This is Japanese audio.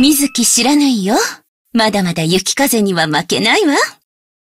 水木知らないよ。まだまだ雪風には負けないわ。